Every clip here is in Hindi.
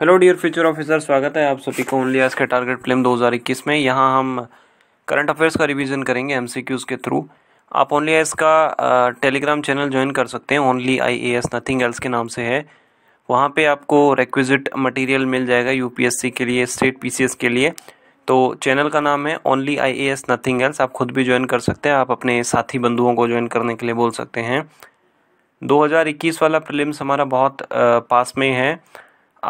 हेलो डियर फ्यूचर ऑफिसर स्वागत है आप सभी को ओनली आज के टारगेट फिल्म 2021 में यहाँ हम करंट अफेयर्स का रिवीजन करेंगे एम के थ्रू आप ओनली आई का टेलीग्राम चैनल ज्वाइन कर सकते हैं only I A S nothing else के नाम से है वहाँ पे आपको रिक्विजिट मटेरियल मिल जाएगा यूपीएससी के लिए स्टेट पी के लिए तो चैनल का नाम है only I A S nothing else आप खुद भी ज्वाइन कर सकते हैं आप अपने साथी बंधुओं को ज्वाइन करने के लिए बोल सकते हैं 2021 वाला प्रिलिम्स हमारा बहुत पास में है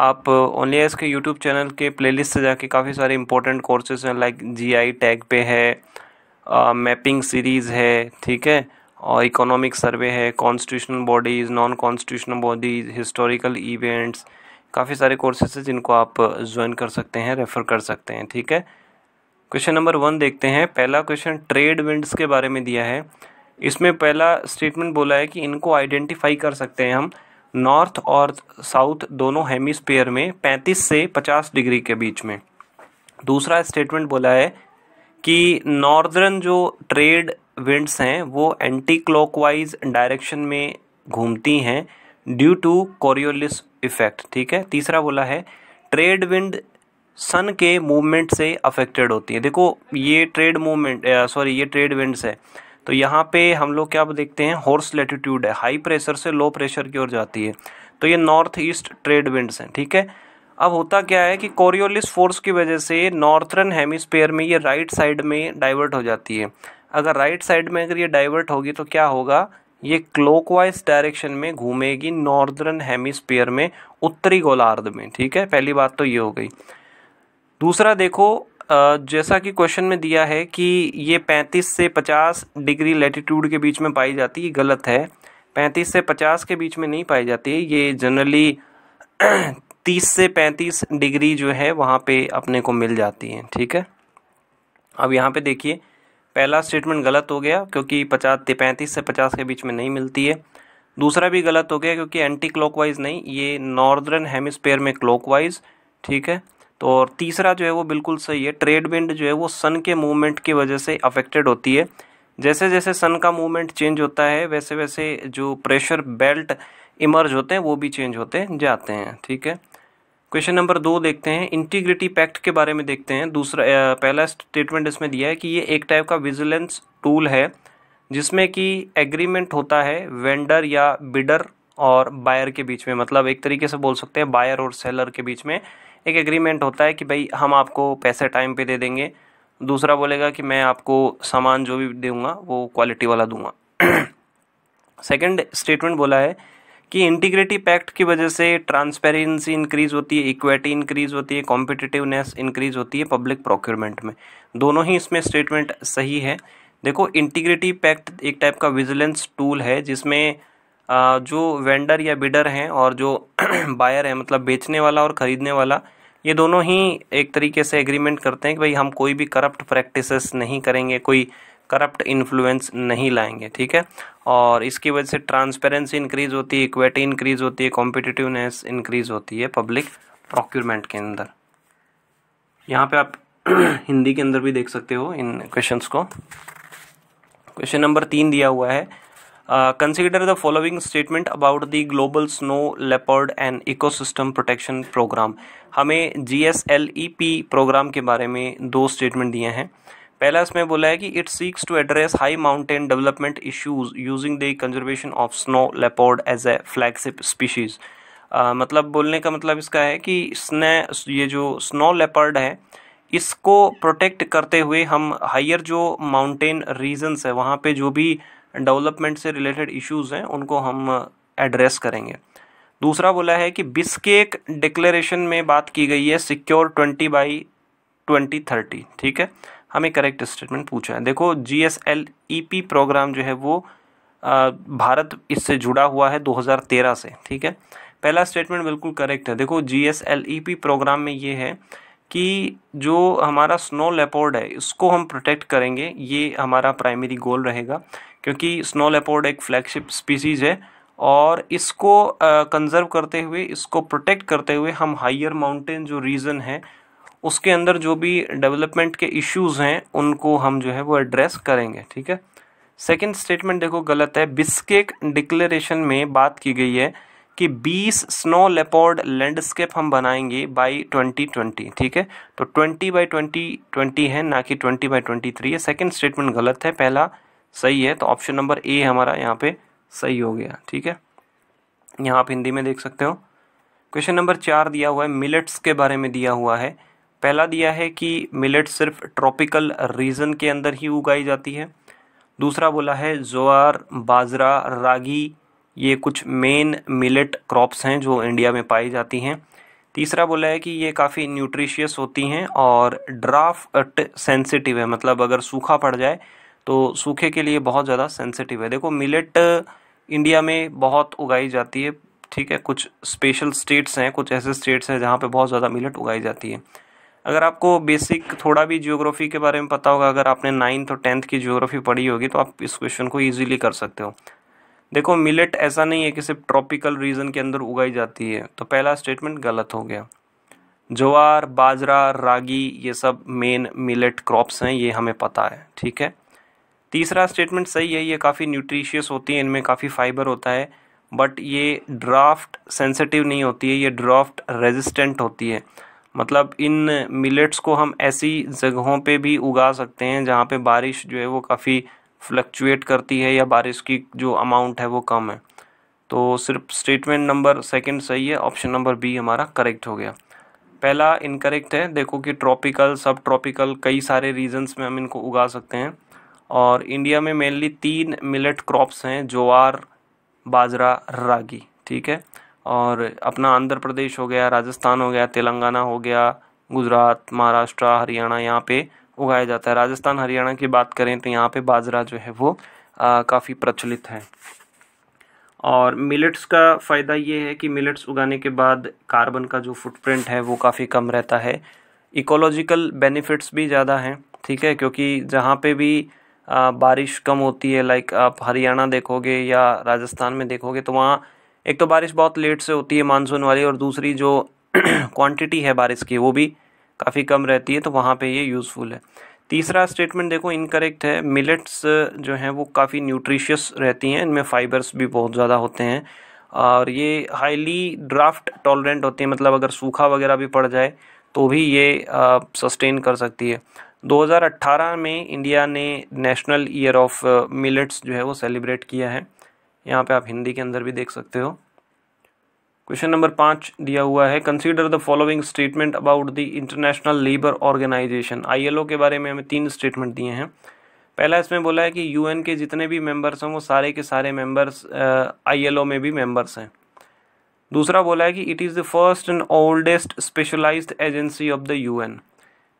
आप ओनली uh, एस के यूट्यूब चैनल के प्लेलिस्ट से जाके काफ़ी सारे इंपॉर्टेंट कोर्सेज हैं लाइक जीआई टैग पे है मैपिंग uh, सीरीज़ है ठीक है और इकोनॉमिक सर्वे है constitutional bodies non constitutional bodies historical events काफ़ी सारे कोर्सेज हैं जिनको आप ज्वाइन uh, कर सकते हैं रेफ़र कर सकते हैं ठीक है क्वेश्चन नंबर वन देखते हैं पहला क्वेश्चन ट्रेड विंड्स के बारे में दिया है इसमें पहला स्टेटमेंट बोला है कि इनको आइडेंटिफाई कर सकते हैं हम नॉर्थ और साउथ दोनों हेमिस्फीयर में 35 से 50 डिग्री के बीच में दूसरा स्टेटमेंट बोला है कि नॉर्दर्न जो ट्रेड विंड्स हैं वो एंटी क्लॉकवाइज डायरेक्शन में घूमती हैं ड्यू टू कोरियोलिस इफेक्ट ठीक है तीसरा बोला है ट्रेड विंड सन के मूवमेंट से अफेक्टेड होती है देखो ये ट्रेड मूवमेंट सॉरी ये ट्रेड विंड्स है तो यहाँ पे हम लोग क्या देखते हैं हॉर्स लेटीट्यूड है हाई प्रेशर से लो प्रेशर की ओर जाती है तो ये नॉर्थ ईस्ट ट्रेड विंड्स हैं ठीक है अब होता क्या है कि कोरियोलिस फोर्स की वजह से नॉर्थर्न हेमिस्फेयर में ये राइट साइड में डाइवर्ट हो जाती है अगर राइट साइड में अगर ये डाइवर्ट होगी तो क्या होगा ये क्लोकवाइज डायरेक्शन में घूमेगी नॉर्दर्न हेमिस्फेयर में उत्तरी गोलार्ध में ठीक है पहली बात तो ये हो गई दूसरा देखो जैसा कि क्वेश्चन में दिया है कि ये 35 से 50 डिग्री लेटीट्यूड के बीच में पाई जाती है गलत है 35 से 50 के बीच में नहीं पाई जाती है ये जनरली 30 से 35 डिग्री जो है वहाँ पे अपने को मिल जाती है ठीक है अब यहाँ पे देखिए पहला स्टेटमेंट गलत हो गया क्योंकि पचास पैंतीस से पचास के बीच में नहीं मिलती है दूसरा भी गलत हो गया क्योंकि एंटी क्लॉकवाइज नहीं ये नॉर्दर्न हेमिस्पेयर में क्लॉकवाइज ठीक है तो और तीसरा जो है वो बिल्कुल सही है ट्रेड विंड जो है वो सन के मूवमेंट की वजह से अफेक्टेड होती है जैसे जैसे सन का मूवमेंट चेंज होता है वैसे वैसे जो प्रेशर बेल्ट इमर्ज होते हैं वो भी चेंज होते जाते हैं ठीक है क्वेश्चन नंबर दो देखते हैं इंटीग्रिटी पैक्ट के बारे में देखते हैं दूसरा पहला स्टेटमेंट इसमें दिया है कि ये एक टाइप का विजिलेंस टूल है जिसमें कि एग्रीमेंट होता है वेंडर या बिडर और बायर के बीच में मतलब एक तरीके से बोल सकते हैं बायर और सेलर के बीच में एक एग्रीमेंट होता है कि भाई हम आपको पैसे टाइम पे दे देंगे दूसरा बोलेगा कि मैं आपको सामान जो भी दूंगा वो क्वालिटी वाला दूंगा सेकंड स्टेटमेंट बोला है कि इंटीग्रिटी पैक्ट की वजह से ट्रांसपेरेंसी इंक्रीज होती है इक्विटी इंक्रीज होती है कॉम्पिटिटिवनेस इंक्रीज होती है पब्लिक प्रोक्योरमेंट में दोनों ही इसमें स्टेटमेंट सही है देखो इंटीग्रिटी पैक्ट एक टाइप का विजिलेंस टूल है जिसमें जो वेंडर या बिडर हैं और जो बायर है मतलब बेचने वाला और ख़रीदने वाला ये दोनों ही एक तरीके से एग्रीमेंट करते हैं कि भाई हम कोई भी करप्ट प्रैक्टिसेस नहीं करेंगे कोई करप्ट इन्फ्लुएंस नहीं लाएंगे ठीक है और इसकी वजह से ट्रांसपेरेंसी इंक्रीज होती है इक्वेटी इंक्रीज होती है कॉम्पिटिटिवनेस इंक्रीज होती है पब्लिक प्रोक्योरमेंट के अंदर यहाँ पे आप हिंदी के अंदर भी देख सकते हो इन क्वेश्चंस को क्वेश्चन नंबर तीन दिया हुआ है Uh, consider the following statement about the global snow leopard and ecosystem protection program हमें G S L E P program के बारे में दो स्टेटमेंट दिए हैं पहला इसमें बोला है कि it seeks to address high mountain development issues using the conservation of snow leopard as a flagship species मतलब बोलने का मतलब इसका है कि स्ने ये जो स्नो लेपर्ड है इसको प्रोटेक्ट करते हुए हम हायर जो माउंटेन रीजन्स है वहाँ पे जो भी डेवलपमेंट से रिलेटेड इश्यूज़ हैं उनको हम एड्रेस करेंगे दूसरा बोला है कि बिस्केक डिक्लेरेशन में बात की गई है secure twenty by twenty thirty ठीक है हमें करेक्ट स्टेटमेंट पूछा है देखो G S L E P program जो है वो भारत इससे जुड़ा हुआ है 2013 से ठीक है पहला स्टेटमेंट बिल्कुल करेक्ट है देखो G S L E P program में ये है कि जो हमारा स्नो लेपोर्ड है इसको हम प्रोटेक्ट करेंगे ये हमारा प्राइमरी गोल रहेगा क्योंकि स्नो लेपोर्ड एक फ्लैगशिप स्पीसीज़ है और इसको कंजर्व करते हुए इसको प्रोटेक्ट करते हुए हम हाइयर माउंटेन जो रीजन है उसके अंदर जो भी डेवलपमेंट के इश्यूज हैं उनको हम जो है वो एड्रेस करेंगे ठीक है सेकंड स्टेटमेंट देखो गलत है बिस्केक डिक्लेरेशन में बात की गई है कि 20 स्नो लेपोर्ड लैंडस्केप हम बनाएंगे बाय 2020 ठीक है तो 20 बाय 2020 है ना कि 20 बाय 23 है सेकंड स्टेटमेंट गलत है पहला सही है तो ऑप्शन नंबर ए हमारा यहाँ पे सही हो गया ठीक है यहाँ आप हिंदी में देख सकते हो क्वेश्चन नंबर चार दिया हुआ है मिलेट्स के बारे में दिया हुआ है पहला दिया है कि मिलेट सिर्फ ट्रॉपिकल रीजन के अंदर ही उगाई जाती है दूसरा बोला है ज्वार बाजरा रागी ये कुछ मेन मिलेट क्रॉप्स हैं जो इंडिया में पाई जाती हैं तीसरा बोला है कि ये काफ़ी न्यूट्रिशियस होती हैं और ड्राफ्ट सेंसिटिव है मतलब अगर सूखा पड़ जाए तो सूखे के लिए बहुत ज़्यादा सेंसिटिव है देखो मिलेट इंडिया uh, में बहुत उगाई जाती है ठीक है कुछ स्पेशल स्टेट्स हैं कुछ ऐसे स्टेट्स हैं जहाँ पे बहुत ज़्यादा मिलेट उगाई जाती है अगर आपको बेसिक थोड़ा भी जियोग्राफी के बारे में पता होगा अगर आपने नाइन्थ और टेंथ की जियोग्राफी पढ़ी होगी तो आप इस क्वेश्चन को ईजिली कर सकते हो देखो मिलेट ऐसा नहीं है कि सिर्फ ट्रॉपिकल रीजन के अंदर उगाई जाती है तो पहला स्टेटमेंट गलत हो गया ज्वार बाजरा रागी ये सब मेन मिलेट क्रॉप्स हैं ये हमें पता है ठीक है तीसरा स्टेटमेंट सही है ये काफ़ी न्यूट्रिशियस होती है इनमें काफ़ी फाइबर होता है बट ये ड्राफ्ट सेंसिटिव नहीं होती है ये ड्राफ्ट रेजिस्टेंट होती है मतलब इन मिलेट्स को हम ऐसी जगहों पे भी उगा सकते हैं जहाँ पे बारिश जो है वो काफ़ी फ्लक्चुएट करती है या बारिश की जो अमाउंट है वो कम है तो सिर्फ स्टेटमेंट नंबर सेकंड सही है ऑप्शन नंबर बी हमारा करेक्ट हो गया पहला इनकरेक्ट है देखो कि ट्रॉपिकल सब ट्रॉपिकल कई सारे रीजन्स में हम इनको उगा सकते हैं और इंडिया में मेनली तीन मिलेट क्रॉप्स हैं ज्वार बाजरा रागी ठीक है और अपना आंध्र प्रदेश हो गया राजस्थान हो गया तेलंगाना हो गया गुजरात महाराष्ट्र हरियाणा यहाँ पे उगाया जाता है राजस्थान हरियाणा की बात करें तो यहाँ पे बाजरा जो है वो काफ़ी प्रचलित है और मिलेट्स का फ़ायदा ये है कि मिलेट्स उगाने के बाद कार्बन का जो फुटप्रिंट है वो काफ़ी कम रहता है इकोलॉजिकल बेनिफिट्स भी ज़्यादा हैं ठीक है क्योंकि जहाँ पे भी बारिश कम होती है लाइक आप हरियाणा देखोगे या राजस्थान में देखोगे तो वहाँ एक तो बारिश बहुत लेट से होती है मानसून वाली और दूसरी जो क्वांटिटी है बारिश की वो भी काफ़ी कम रहती है तो वहाँ पे ये यूज़फुल है तीसरा स्टेटमेंट देखो इनकरेक्ट है मिलेट्स जो हैं वो काफ़ी न्यूट्रिशियस रहती हैं इनमें फाइबर्स भी बहुत ज़्यादा होते हैं और ये हाईली ड्राफ्ट टॉलरेंट होती है मतलब अगर सूखा वगैरह भी पड़ जाए तो भी ये सस्टेन कर सकती है 2018 में इंडिया ने नेशनल ईयर ऑफ मिलेट्स जो है वो सेलिब्रेट किया है यहाँ पे आप हिंदी के अंदर भी देख सकते हो क्वेश्चन नंबर पाँच दिया हुआ है consider the following statement about the international labour organisation ILO के बारे में हमें तीन स्टेटमेंट दिए हैं पहला इसमें बोला है कि यूएन के जितने भी मेंबर्स हैं वो सारे के सारे मेंबर्स आईएलओ में भी मेंबर्स हैं दूसरा बोला है कि it is the first and oldest specialised agency of the UN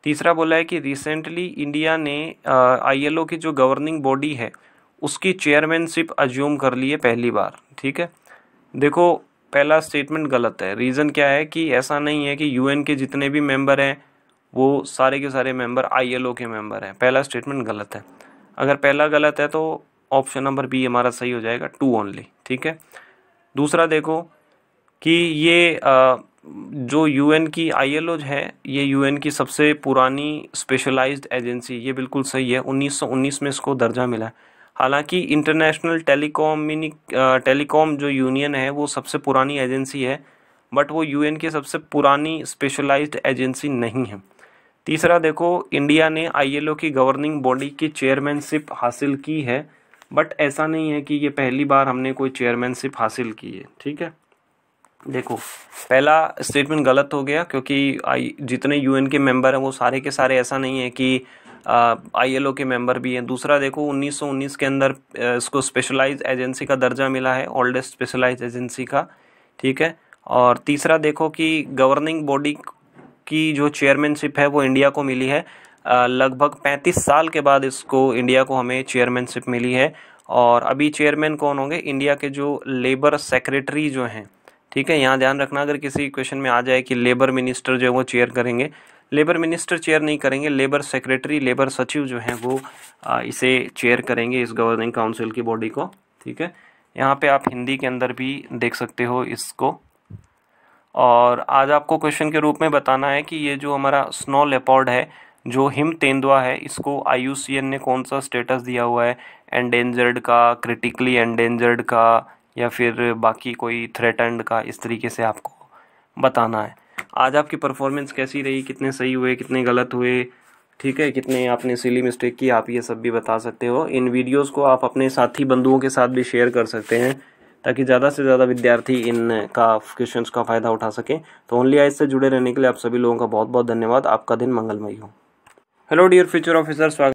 तीसरा बोला है कि रिसेंटली इंडिया ने आईएलओ की जो गवर्निंग बॉडी है उसकी चेयरमैनशिप अज्यूम कर ली है पहली बार ठीक है देखो पहला स्टेटमेंट गलत है रीज़न क्या है कि ऐसा नहीं है कि यूएन के जितने भी मेंबर हैं वो सारे के सारे मेंबर आईएलओ के मेंबर हैं पहला स्टेटमेंट गलत है अगर पहला गलत है तो ऑप्शन नंबर बी हमारा सही हो जाएगा टू ओनली ठीक है दूसरा देखो कि ये आ, जो यूएन की आईएलओ है ये यूएन की सबसे पुरानी स्पेशलाइज्ड एजेंसी ये बिल्कुल सही है 1919 में इसको दर्जा मिला है हालांकि इंटरनेशनल टेलीकॉम टेलीकॉम जो यूनियन है वो सबसे पुरानी एजेंसी है बट वो यूएन की सबसे पुरानी स्पेशलाइज्ड एजेंसी नहीं है तीसरा देखो इंडिया ने आईएलओ की गवर्निंग बॉडी की चेयरमैनशिप हासिल की है बट ऐसा नहीं है कि ये पहली बार हमने कोई चेयरमैनशिप हासिल की है ठीक है देखो पहला स्टेटमेंट गलत हो गया क्योंकि आई जितने यूएन के मेंबर हैं वो सारे के सारे ऐसा नहीं है कि आईएलओ के मेंबर भी हैं दूसरा देखो 1919 के अंदर इसको स्पेशलाइज एजेंसी का दर्जा मिला है ओल्डेस्ट स्पेशलाइज एजेंसी का ठीक है और तीसरा देखो कि गवर्निंग बॉडी की जो चेयरमैनशिप है वो इंडिया को मिली है लगभग पैंतीस साल के बाद इसको इंडिया को हमें चेयरमैनशिप मिली है और अभी चेयरमैन कौन होंगे इंडिया के जो लेबर सेक्रेटरी जो हैं ठीक है यहाँ ध्यान रखना अगर किसी क्वेश्चन में आ जाए कि लेबर मिनिस्टर जो है वो चेयर करेंगे लेबर मिनिस्टर चेयर नहीं करेंगे लेबर सेक्रेटरी लेबर सचिव जो हैं वो इसे चेयर करेंगे इस गवर्निंग काउंसिल की बॉडी को ठीक है यहाँ पे आप हिंदी के अंदर भी देख सकते हो इसको और आज आपको क्वेश्चन के रूप में बताना है कि ये जो हमारा स्नो लेपॉर्ड है जो हिम तेंदुआ है इसको आई ने कौन सा स्टेटस दिया हुआ है एंडेंजर्ड का क्रिटिकली एंडेंजर्ड का या फिर बाकी कोई थ्रेटेंड का इस तरीके से आपको बताना है आज आपकी परफॉर्मेंस कैसी रही कितने सही हुए कितने गलत हुए ठीक है कितने आपने सिली मिस्टेक की आप ये सब भी बता सकते हो इन वीडियोस को आप अपने साथी बंधुओं के साथ भी शेयर कर सकते हैं ताकि ज़्यादा से ज़्यादा विद्यार्थी इन का क्वेश्चन का फ़ायदा उठा सकें तो ओनली आइज से जुड़े रहने के लिए आप सभी लोगों का बहुत बहुत धन्यवाद आपका दिन मंगलमय हो हेलो डियर फ्यूचर ऑफिसर स्वागत